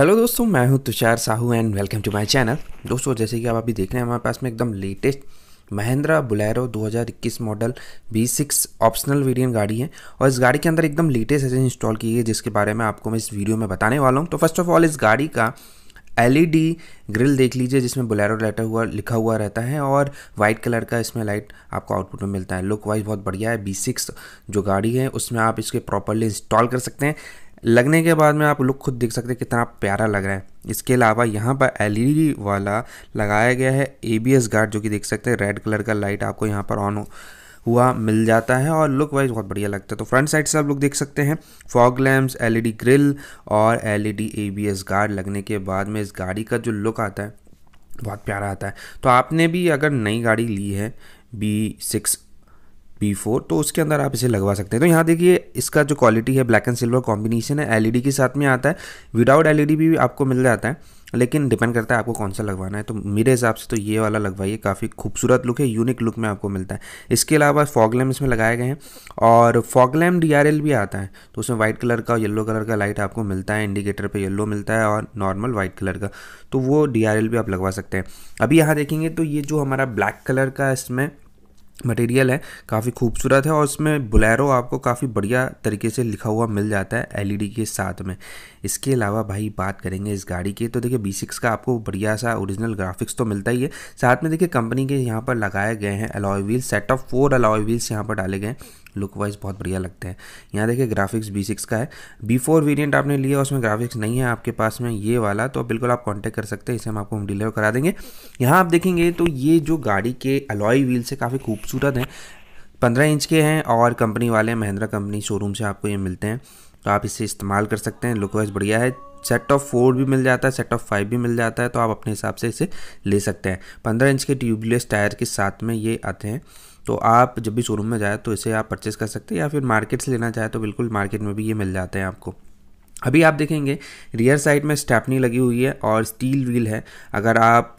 hello दोस्तों मैं हूं Tushar Sahu and welcome to my channel दोस्तों जैसे कि आप अभी देख रहे हैं हमारे पास में एकदम latest Mahindra Bolero 2021 model B six optional variant गाड़ी है और इस गाड़ी के अंदर एकदम लेटेस्ट ऐसे इंस्टॉल की है जिसके बारे में आपको मैं इस वीडियो में बताने वाला हूँ तो फर्स्ट ऑफ ऑल इस गाड़ी का एल ग्रिल e देख लीजिए जिसमें बुलेरो लेटर हुआ लिखा हुआ रहता है और वाइट कलर का इसमें लाइट आपको आउटपुट में मिलता है लुक वाइज बहुत बढ़िया है बी सिक्स जो गाड़ी है उसमें आप इसके प्रॉपरली इंस्टॉल कर सकते हैं लगने के बाद में आप लुक खुद देख सकते हैं कितना प्यारा लग रहा है इसके अलावा यहाँ पर एलईडी e वाला लगाया गया है एबीएस गार्ड जो कि देख सकते हैं रेड कलर का लाइट आपको यहाँ पर ऑन हुआ मिल जाता है और लुक वाइज बहुत बढ़िया लगता है तो फ्रंट साइड से आप लोग देख सकते हैं फॉग लैम्प्स एलईडी ग्रिल और एलईडी एबीएस गार्ड लगने के बाद में इस गाड़ी का जो लुक आता है बहुत प्यारा आता है तो आपने भी अगर नई गाड़ी ली है बी सिक्स पी फोर तो उसके अंदर आप इसे लगवा सकते हैं तो यहाँ देखिए इसका जो क्वालिटी है ब्लैक एंड सिल्वर कॉम्बिनेशन है एलईडी e के साथ में आता है विदाउट एलईडी e भी आपको मिल जाता है लेकिन डिपेंड करता है आपको कौन सा लगवाना है तो मेरे हिसाब से तो ये वाला लगवाइए काफ़ी खूबसूरत लुक है यूनिक लुक में आपको मिलता है इसके अलावा फॉगलैम इसमें लगाए गए हैं और फॉगलैम डी भी आता है तो उसमें वाइट कलर का येलो कलर का लाइट आपको मिलता है इंडिकेटर पर येलो मिलता है और नॉर्मल वाइट कलर का तो वो डी भी आप लगवा सकते हैं अभी यहाँ देखेंगे तो ये जो हमारा ब्लैक कलर का इसमें मटेरियल है काफ़ी खूबसूरत है और इसमें बुलेरो आपको काफ़ी बढ़िया तरीके से लिखा हुआ मिल जाता है एलईडी के साथ में इसके अलावा भाई बात करेंगे इस गाड़ी की तो देखिए बी सिक्स का आपको बढ़िया सा ओरिजिनल ग्राफिक्स तो मिलता ही है साथ में देखिए कंपनी के यहाँ पर लगाए गए हैं alloy wheels set of four alloy wheels यहाँ पर डाले गए हैं लुक वाइज बहुत बढ़िया लगते हैं यहाँ देखिए ग्राफिक्स बी सिक्स का है बी फोर वेरियंट आपने लिया उसमें ग्राफिक्स नहीं है आपके पास में ये वाला तो बिल्कुल आप कॉन्टैक्ट कर सकते हैं इसे हम आपको हम डिलीवर करा देंगे यहाँ आप देखेंगे तो ये जो गाड़ी के अलॉय व्हील्स है काफ़ी खूबसूरत खूबसूरत हैं पंद्रह इंच के हैं और कंपनी वाले महिंद्रा कंपनी शोरूम से आपको ये मिलते हैं तो आप इसे इस्तेमाल कर सकते हैं लुक वाइज बढ़िया है सेट ऑफ फोर भी मिल जाता है सेट ऑफ फाइव भी मिल जाता है तो आप अपने हिसाब से इसे ले सकते हैं पंद्रह इंच के ट्यूबलेस टायर के साथ में ये आते हैं तो आप जब भी शोरूम में जाए तो इसे आप परचेस कर सकते हैं या फिर मार्केट से लेना चाहें तो बिल्कुल मार्केट में भी ये मिल जाते हैं आपको अभी आप देखेंगे रियर साइड में स्टैपनी लगी हुई है और स्टील व्हील है अगर आप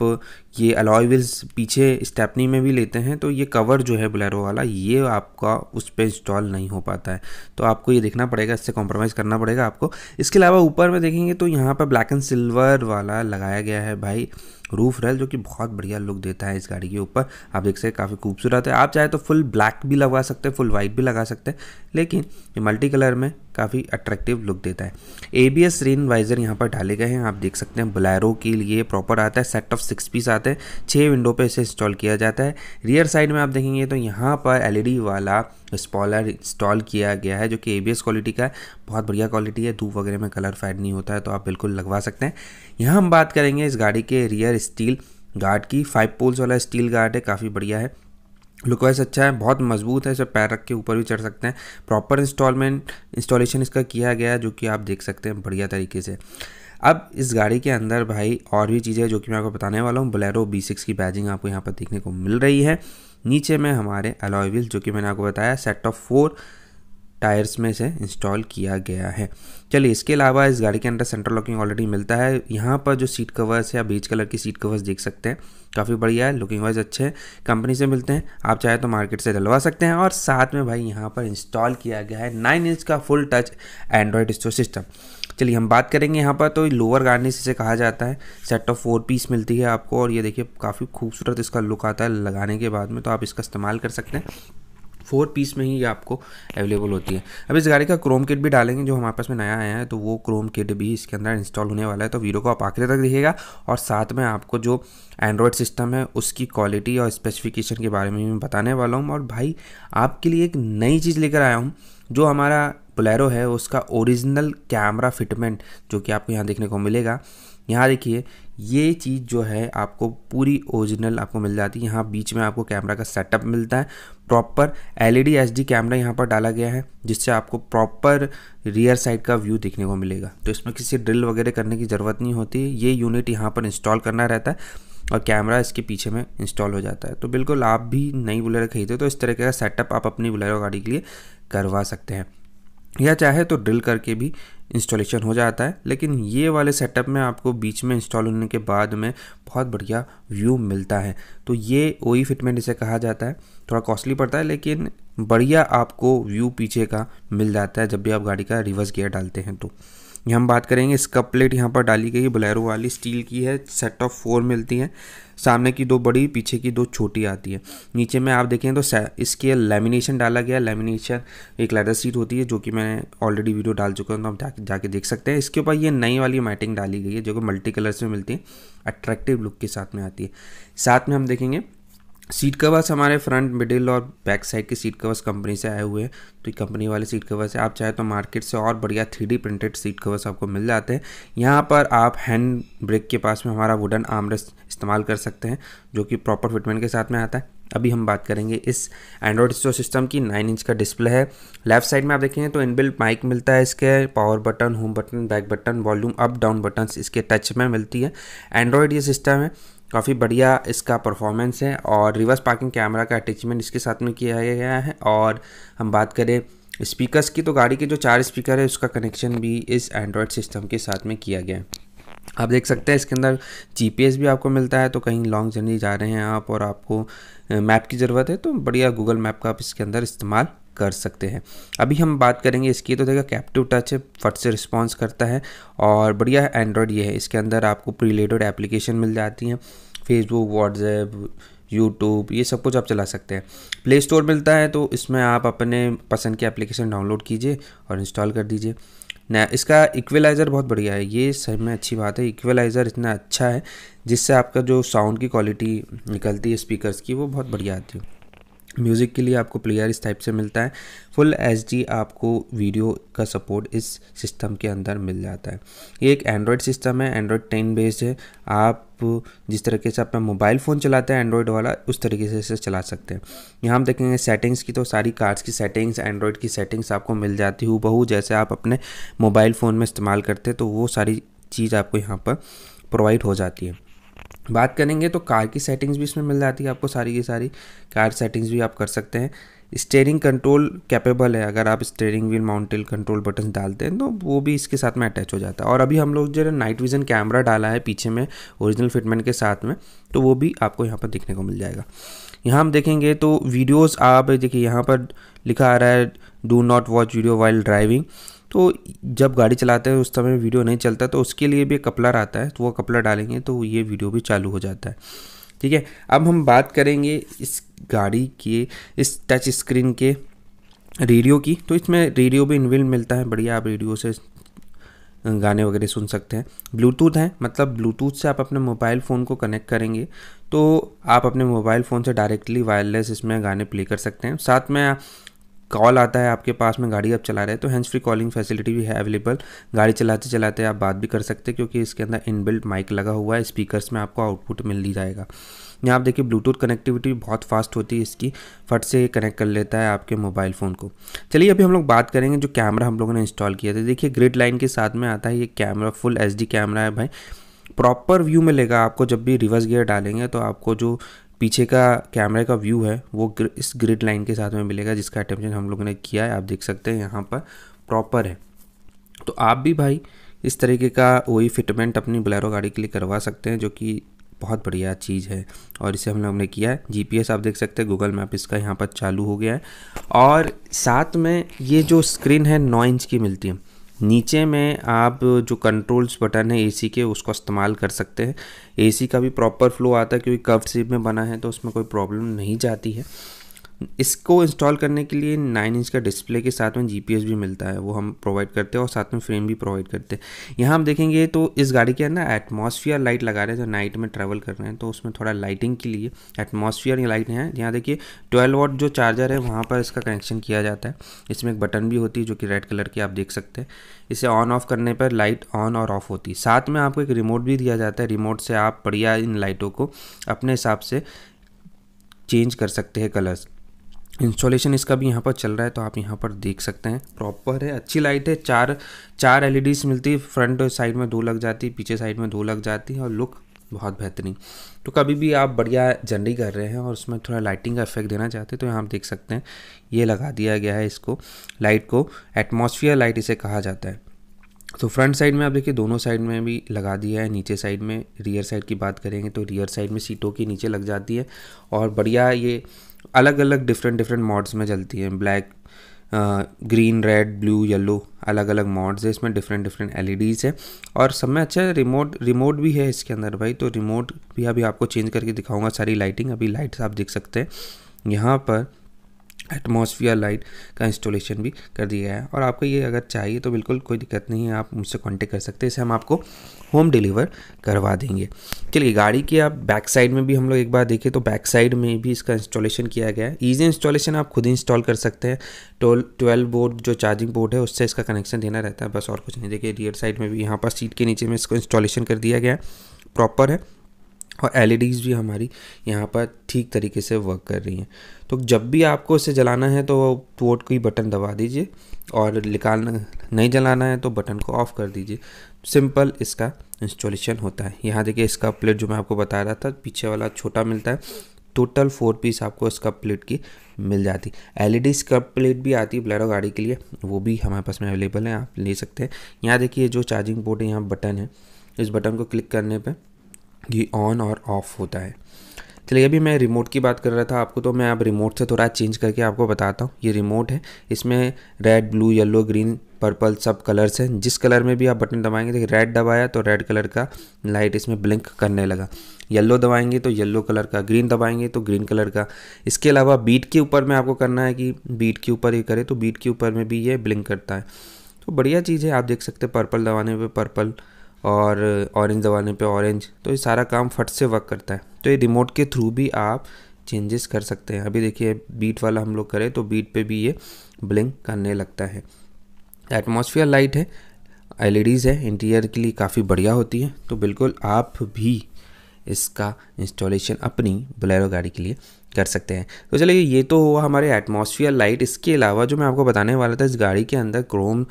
ये अलॉय व्हील्स पीछे स्टैपनी में भी लेते हैं तो ये कवर जो है बुलेरो वाला ये आपका उस पर इंस्टॉल नहीं हो पाता है तो आपको ये देखना पड़ेगा इससे कॉम्प्रोमाइज़ करना पड़ेगा आपको इसके अलावा ऊपर में देखेंगे तो यहाँ पर ब्लैक एंड सिल्वर वाला लगाया गया है भाई रूफ रेल जो कि बहुत बढ़िया लुक देता है इस गाड़ी के ऊपर आप देख सकते काफ़ी खूबसूरत है आप चाहे तो फुल ब्लैक भी लगा सकते हैं फुल वाइट भी लगा सकते हैं लेकिन ये मल्टी कलर में काफ़ी अट्रैक्टिव लुक देता है A B S rain visor यहाँ पर डाले गए हैं आप देख सकते हैं बुलैरो के लिए प्रॉपर आता है सेट ऑफ सिक्स पीस आते हैं छः विंडो पर इसे इंस्टॉल किया जाता है रियर साइड में आप देखेंगे तो यहाँ पर एल e वाला स्पॉलर इंस्टॉल किया गया है जो कि ए क्वालिटी का है बहुत बढ़िया क्वालिटी है धूप वगैरह में कलर फैड नहीं होता है तो आप बिल्कुल लगवा सकते हैं यहाँ हम बात करेंगे इस गाड़ी के रियर स्टील गार्ड की फाइव पोल्स वाला स्टील गार्ड है काफ़ी बढ़िया है लुक वाइज अच्छा है बहुत मजबूत है इसे पैर रख के ऊपर भी चढ़ सकते हैं प्रॉपर इंस्टॉलमेंट इंस्टॉलेशन इसका किया गया है जो कि आप देख सकते हैं बढ़िया तरीके से अब इस गाड़ी के अंदर भाई और भी चीज़ें जो कि मैं आपको बताने वाला हूँ बलैरो बी सिक्स की बैजिंग आपको यहाँ पर देखने को मिल रही है नीचे में हमारे अलॉय व्हील जो कि मैंने आपको बताया सेट ऑफ फोर टायर्स में से इंस्टॉल किया गया है चलिए इसके अलावा इस गाड़ी के अंदर सेंट्रल लॉकिंग ऑलरेडी मिलता है यहाँ पर जो सीट कवर्स है बीच कलर की सीट कवर्स देख सकते हैं काफ़ी बढ़िया है लुकिंग वाइज अच्छे हैं कंपनी से मिलते हैं आप चाहे तो मार्केट से डलवा सकते हैं और साथ में भाई यहाँ पर इंस्टॉल किया गया है नाइन इंच का full touch Android stereo system चलिए हम बात करेंगे यहाँ पर तो लोअर गार्निश इसे कहा जाता है सेट ऑफ फोर पीस मिलती है आपको और ये देखिए काफ़ी खूबसूरत इसका लुक आता है लगाने के बाद में तो आप इसका इस्तेमाल कर सकते हैं फोर पीस में ही ये आपको अवेलेबल होती है अब इस गाड़ी का क्रोम किट भी डालेंगे जो हमारे पास में नया आया है तो वो क्रोम किट भी इसके अंदर इंस्टॉल होने वाला है तो वीडियो को आप आखिर तक देखिएगा और साथ में आपको जो एंड्रॉयड सिस्टम है उसकी क्वालिटी और स्पेसिफिकेशन के बारे में मैं बताने वाला हूँ और भाई आपके लिए एक नई चीज़ लेकर आया हूँ जो हमारा बोलेरो है उसका ओरिजिनल कैमरा फिटमेंट जो कि आपको यहाँ देखने को मिलेगा यहाँ देखिए ये चीज़ जो है आपको पूरी ओरिजिनल आपको मिल जाती है यहाँ बीच में आपको कैमरा का सेटअप मिलता है प्रॉपर एलईडी एसडी कैमरा यहाँ पर डाला गया है जिससे आपको प्रॉपर रियर साइड का व्यू देखने को मिलेगा तो इसमें किसी ड्रिल वगैरह करने की ज़रूरत नहीं होती ये यूनिट यहाँ पर इंस्टॉल करना रहता है और कैमरा इसके पीछे में इंस्टॉल हो जाता है तो बिल्कुल आप भी नई बुलेरो खरीदे तो इस तरीके का सेटअप आप अपनी बुलेरो गाड़ी के लिए करवा सकते हैं या चाहे तो ड्रिल करके भी इंस्टॉलेशन हो जाता है लेकिन ये वाले सेटअप में आपको बीच में इंस्टॉल होने के बाद में बहुत बढ़िया व्यू मिलता है तो ये ओई फिटमेंट e इसे कहा जाता है थोड़ा कॉस्टली पड़ता है लेकिन बढ़िया आपको व्यू पीछे का मिल जाता है जब भी आप गाड़ी का रिवर्स गियर डालते हैं तो हम बात करेंगे इसका प्लेट यहाँ पर डाली गई है बलैरो वाली स्टील की है सेट ऑफ फोर मिलती है सामने की दो बड़ी पीछे की दो छोटी आती है नीचे में आप देखें तो इसके लेमिनेशन डाला गया लेमिनेशन एक लेदर सीट होती है जो कि मैं ऑलरेडी वीडियो डाल चुका हूँ तो आप जाके जाके देख सकते हैं इसके ऊपर ये नई वाली मैटिंग डाली गई है जो कि मल्टी कलर्स में मिलती है अट्रैक्टिव लुक के साथ में आती है साथ में हम देखेंगे सीट कवर्स हमारे फ्रंट मिडिल और बैक साइड के सीट कवर्स कंपनी से आए हुए हैं तो ये कंपनी वाले सीट कवर्स है आप चाहे तो मार्केट से और बढ़िया थ्री प्रिंटेड सीट कवर्स आपको मिल जाते हैं यहाँ पर आप हैंड ब्रेक के पास में हमारा वुडन आमरेस इस्तेमाल कर सकते हैं जो कि प्रॉपर फिटमेंट के साथ में आता है अभी हम बात करेंगे इस एंड्रॉयड स्टोर सिस्टम की नाइन इंच का डिस्प्ले है लेफ्ट साइड में आप देखेंगे तो इनबिल्ट माइक मिलता है इसके power button home button back button volume up down button इसके टच में मिलती है एंड्रॉयड ये सिस्टम है काफ़ी बढ़िया इसका परफॉर्मेंस है और रिवर्स पार्किंग कैमरा का अटैचमेंट इसके साथ में किया गया है और हम बात करें स्पीकर्स की तो गाड़ी के जो चार स्पीकर है उसका कनेक्शन भी इस एंड्रॉयड सिस्टम के साथ में किया गया है आप देख सकते हैं इसके अंदर जीपीएस भी आपको मिलता है तो कहीं लॉन्ग जर्नी जा रहे हैं आप और आपको मैप की ज़रूरत है तो बढ़िया गूगल मैप का आप इसके अंदर इस्तेमाल कर सकते हैं अभी हम बात करेंगे इसकी तो देखा कैप्टिव टच फट से रिस्पॉन्स करता है और बढ़िया एंड्रॉयड ये है इसके अंदर आपको प्रीलेटेड एप्लीकेशन मिल जाती हैं फेसबुक व्हाट्सएप यूट्यूब ये सब कुछ आप चला सकते हैं प्ले स्टोर मिलता है तो इसमें आप अपने पसंद की एप्लीकेशन डाउनलोड कीजिए और इंस्टॉल कर दीजिए ना इसका इक्वलाइज़र बहुत बढ़िया है ये सही में अच्छी बात है इक्वलाइज़र इतना अच्छा है जिससे आपका जो साउंड की क्वालिटी निकलती है स्पीकर्स की वो बहुत बढ़िया आती है म्यूज़िक के लिए आपको प्लेयर इस टाइप से मिलता है फुल एच आपको वीडियो का सपोर्ट इस सिस्टम के अंदर मिल जाता है ये एक एंड्रॉयड सिस्टम है एंड्रॉयड टेन बेस्ड है आप जिस तरीके से अपना मोबाइल फ़ोन चलाते हैं एंड्रॉयड वाला उस तरीके से इसे चला सकते हैं यहाँ हम देखेंगे सेटिंग्स की तो सारी कार्ड्स की सेटिंग्स एंड्रॉयड की सेटिंग्स आपको मिल जाती हूँ बहू जैसे आप अपने मोबाइल फ़ोन में इस्तेमाल करते हैं तो वो सारी चीज़ आपको यहाँ पर प्रोवाइड हो जाती है बात करेंगे तो कार की सेटिंग्स भी इसमें मिल जाती है आपको सारी की सारी कार सेटिंग्स भी आप कर सकते हैं स्टेयरिंग कंट्रोल कैपेबल है अगर आप steering wheel mounted control button डालते हैं तो वो भी इसके साथ में अटैच हो जाता है और अभी हम लोग जो है नाइट विजन कैमरा डाला है पीछे में ओरिजिनल फिटमेंट के साथ में तो वो भी आपको यहाँ पर देखने को मिल जाएगा यहाँ हम देखेंगे तो वीडियोज़ आप देखिए यहाँ पर लिखा आ रहा है do not watch video while driving तो जब गाड़ी चलाते हैं उस समय वीडियो नहीं चलता तो उसके लिए भी कपलर आता है तो वो कपलर डालेंगे तो ये वीडियो भी चालू हो जाता है ठीक है अब हम बात करेंगे इस गाड़ी के इस टच स्क्रीन के रेडियो की तो इसमें रेडियो भी इनविल मिलता है बढ़िया आप रेडियो से गाने वगैरह सुन सकते हैं ब्लूटूथ है मतलब ब्लूटूथ से आप अपने मोबाइल फ़ोन को कनेक्ट करेंगे तो आप अपने मोबाइल फ़ोन से डायरेक्टली वायरलेस इसमें गाने प्ले कर सकते हैं साथ में कॉल आता है आपके पास में गाड़ी आप चला रहे हैं तो हैंड्स फ्री कॉलिंग फैसिलिटी भी है अवेलेबल गाड़ी चलाते चलाते आप बात भी कर सकते हैं क्योंकि इसके अंदर इनबिल्ट माइक लगा हुआ है स्पीकर्स में आपको आउटपुट मिल ही जाएगा यहाँ आप देखिए ब्लूटूथ कनेक्टिविटी बहुत फास्ट होती है इसकी फट से कनेक्ट कर लेता है आपके मोबाइल फ़ोन को चलिए अभी हम लोग बात करेंगे जो कैमरा हम लोगों ने इंस्टॉल किया था देखिए ग्रिड लाइन के साथ में आता है ये कैमरा फुल एच कैमरा है भाई प्रॉपर व्यू मिलेगा आपको जब भी रिवर्स गियर डालेंगे तो आपको जो पीछे का कैमरे का व्यू है वो ग्र, इस ग्रिड लाइन के साथ में मिलेगा जिसका अटेंशन हम लोगों ने किया है आप देख सकते हैं यहाँ पर प्रॉपर है तो आप भी भाई इस तरीके का वही फिटमेंट e अपनी बलैरो गाड़ी के लिए करवा सकते हैं जो कि बहुत बढ़िया चीज़ है और इसे हम लोग ने किया है जी आप देख सकते हैं गूगल मैप इसका यहाँ पर चालू हो गया है और साथ में ये जो स्क्रीन है नौ इंच की मिलती है नीचे में आप जो कंट्रोल्स बटन है एसी के उसको इस्तेमाल कर सकते हैं एसी का भी प्रॉपर फ्लो आता है क्योंकि कव सीप में बना है तो उसमें कोई प्रॉब्लम नहीं जाती है इसको इंस्टॉल करने के लिए नाइन इंच का डिस्प्ले के साथ में जी भी मिलता है वो हम प्रोवाइड करते हैं और साथ में फ्रेम भी प्रोवाइड करते हैं यहाँ हम देखेंगे तो इस गाड़ी के अंदर एटमोसफियर लाइट लगा रहे हैं जो नाइट में ट्रेवल कर रहे हैं तो उसमें थोड़ा लाइटिंग के लिए एटमोसफियर लाइट है यहाँ देखिए ट्वेल्व वॉट जो चार्जर है वहाँ पर इसका कनेक्शन किया जाता है इसमें एक बटन भी होती है जो कि रेड कलर की आप देख सकते हैं इसे ऑन ऑफ करने पर लाइट ऑन और ऑफ होती है साथ में आपको एक रिमोट भी दिया जाता है रिमोट से आप बढ़िया इन लाइटों को अपने हिसाब से चेंज कर सकते हैं कलर्स इंस्टॉलेशन इसका भी यहाँ पर चल रहा है तो आप यहाँ पर देख सकते हैं प्रॉपर है अच्छी लाइट है चार चार एलईडीज मिलती है फ्रंट साइड में दो लग जाती पीछे साइड में दो लग जाती और लुक बहुत बेहतरीन तो कभी भी आप बढ़िया जनरी कर रहे हैं और उसमें थोड़ा लाइटिंग का इफेक्ट देना चाहते हैं तो यहाँ आप देख सकते हैं ये लगा दिया गया है इसको लाइट को एटमोसफियर लाइट इसे कहा जाता है तो फ्रंट साइड में आप देखिए दोनों साइड में भी लगा दिया है नीचे साइड में रियर साइड की बात करेंगे तो रियर साइड में सीटों के नीचे लग जाती है और बढ़िया ये अलग अलग डिफरेंट डिफरेंट मॉड्स में चलती हैं black green red blue yellow अलग अलग मॉड्स है इसमें डिफरेंट डिफरेंट एल ई है और सब में अच्छा रिमोट रिमोट भी है इसके अंदर भाई तो रिमोट भी अभी आपको चेंज करके दिखाऊंगा सारी लाइटिंग अभी लाइट्स आप देख सकते हैं यहाँ पर एटमोसफियर लाइट का इंस्टॉलेशन भी कर दिया है और आपको ये अगर चाहिए तो बिल्कुल कोई दिक्कत नहीं है आप मुझसे कांटेक्ट कर सकते हैं इसे हम आपको होम डिलीवर करवा देंगे चलिए गाड़ी की आप बैक साइड में भी हम लोग एक बार देखें तो बैक साइड में भी इसका इंस्टॉलेशन किया गया है ईजी इंस्टॉलेशन आप खुद ही इंस्टॉल कर सकते हैं टोल ट्वेल्व बोर्ड जो चार्जिंग बोर्ड है उससे इसका कनेक्शन देना रहता है बस और कुछ नहीं देखिए रियर साइड में भी यहाँ पर सीट के नीचे में इसको इंस्टॉलेशन कर दिया गया है प्रॉपर है और एल e भी हमारी यहाँ पर ठीक तरीके से वर्क कर रही हैं तो जब भी आपको इसे जलाना है तो वोट की बटन दबा दीजिए और निकालना नहीं जलाना है तो बटन को ऑफ़ कर दीजिए सिंपल इसका इंस्टॉलेशन होता है यहाँ देखिए इसका प्लेट जो मैं आपको बता रहा था पीछे वाला छोटा मिलता है टोटल फोर पीस आपको इसका प्लेट की मिल जाती एल ई डी प्लेट भी आती है ब्लैरो गाड़ी के लिए वो भी हमारे पास में अवेलेबल है आप ले सकते हैं यहाँ देखिए जो चार्जिंग पोर्ट है यहाँ बटन है इस बटन को क्लिक करने पर ये ऑन और ऑफ़ होता है चलिए अभी मैं रिमोट की बात कर रहा था आपको तो मैं अब रिमोट से थोड़ा चेंज करके आपको बताता हूँ ये रिमोट है इसमें red blue yellow green purple सब कलर्स हैं जिस कलर में भी आप बटन दबाएंगे देखिए रेड दबाया तो रेड कलर का लाइट इसमें ब्लिंक करने लगा येलो दबाएंगे तो येलो कलर का ग्रीन दबाएंगे तो ग्रीन कलर का इसके अलावा बीट के ऊपर में आपको करना है कि बीट के ऊपर ये करें तो बीट के ऊपर में भी ये ब्लिंक करता है तो बढ़िया चीज़ है आप देख सकते हैं पर्पल दबाने पर पर्पल और ऑरेंज दबाने पे ऑरेंज तो ये सारा काम फट से वर्क करता है तो ये रिमोट के थ्रू भी आप चेंजेस कर सकते हैं अभी देखिए बीट वाला हम लोग करें तो बीट पे भी ये ब्लिंक करने लगता है एटमॉस्फेयर लाइट है एलईडीज़ e है इंटीरियर के लिए काफ़ी बढ़िया होती है तो बिल्कुल आप भी इसका इंस्टॉलेशन अपनी बलैरो गाड़ी के लिए कर सकते हैं तो चलिए ये तो हुआ हमारे एटमॉस्फेयर लाइट इसके अलावा जो मैं आपको बताने वाला था इस गाड़ी के अंदर क्रोम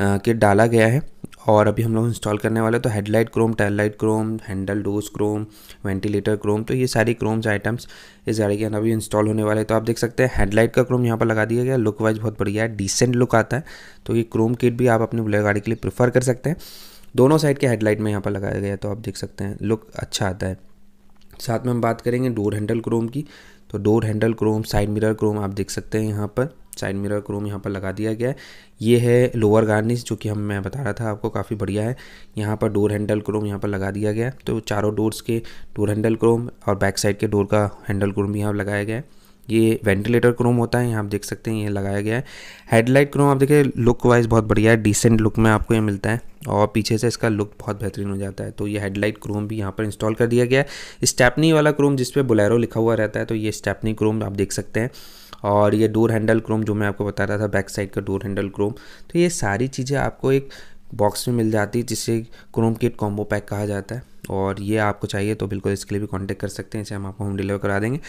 किट डाला गया है और अभी हम लोग इंस्टॉल करने वाले तो headlight chrome tail light chrome handle डोज क्रोम वेंटिलेटर क्रोम तो ये सारी क्रोम्स आइटम्स इस गाड़ी के अंदर अभी इंस्टॉल होने वाले तो आप देख सकते हैं हेडलाइट का क्रोम यहाँ पर लगा दिया गया लुक वाइज बहुत बढ़िया है डिसेंट लुक आता है तो ये क्रोम किट भी आप अपनी बुलेट गाड़ी के लिए प्रीफर कर सकते हैं दोनों साइड के हेडलाइट में यहाँ पर लगाया गया तो आप देख सकते हैं लुक अच्छा आता है साथ में हम बात करेंगे डोर हैंडल क्रोम की तो door handle chrome side mirror chrome आप देख सकते हैं यहाँ पर साइड मिरर क्रोम यहाँ पर लगा दिया गया है ये है लोअर गार्निश जो कि हम मैं बता रहा था आपको काफ़ी बढ़िया है यहाँ पर डोर हैंडल क्रोम यहाँ पर लगा दिया गया तो चारों डोर्स के डोर हैंडल क्रोम और बैक साइड के डोर का हैंडल क्रोम भी यहाँ पर लगाया गया है ये वेंटिलेटर क्रोम होता है यहाँ आप देख सकते हैं ये लगाया गया है हेडलाइट क्रोम आप देखिए लुक वाइज बहुत बढ़िया है डिसेंट लुक में आपको ये मिलता है और पीछे से इसका लुक बहुत बेहतरीन हो जाता है तो ये हेडलाइट क्रोम भी यहाँ पर इंस्टॉल कर दिया गया है स्टेपनी वाला क्रोम जिसपे बुलेरो लिखा हुआ रहता है तो ये स्टेपनी क्रोम आप देख सकते हैं और ये डोर हैंडल क्रोम जो मैं आपको बता रहा था बैक साइड का डोर हैंडल क्रोम तो ये सारी चीज़ें आपको एक बॉक्स में मिल जाती है जिसे क्रोम किट कॉम्बो पैक कहा जाता है और ये आपको चाहिए तो बिल्कुल इसके लिए भी कॉन्टैक्ट कर सकते हैं इसे हम आपको होम डिलीवर करा देंगे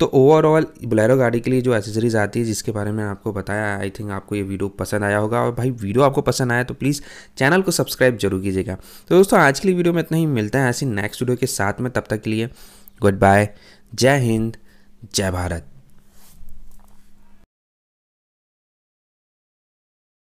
तो ओवरऑल बुलेरो गाड़ी के लिए जो एसेसरीज आती है जिसके बारे में आपको बताया आई थिंक आपको ये वीडियो पसंद आया होगा और भाई वीडियो आपको पसंद आया तो प्लीज़ चैनल को सब्सक्राइब जरूर कीजिएगा तो दोस्तों आज के लिए वीडियो में इतना ही मिलता है ऐसी नेक्स्ट वीडियो के साथ में तब तक के लिए गुड बाय जय हिंद जय भारत